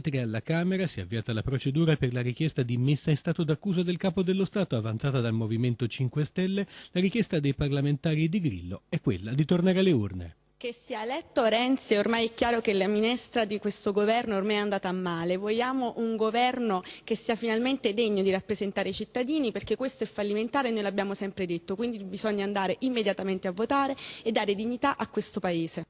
Mentre alla Camera si è avviata la procedura per la richiesta di messa in stato d'accusa del Capo dello Stato avanzata dal Movimento 5 Stelle, la richiesta dei parlamentari di Grillo è quella di tornare alle urne. Che sia eletto Renzi, ormai è chiaro che la minestra di questo governo ormai è andata a male. Vogliamo un governo che sia finalmente degno di rappresentare i cittadini perché questo è fallimentare e noi l'abbiamo sempre detto. Quindi bisogna andare immediatamente a votare e dare dignità a questo Paese.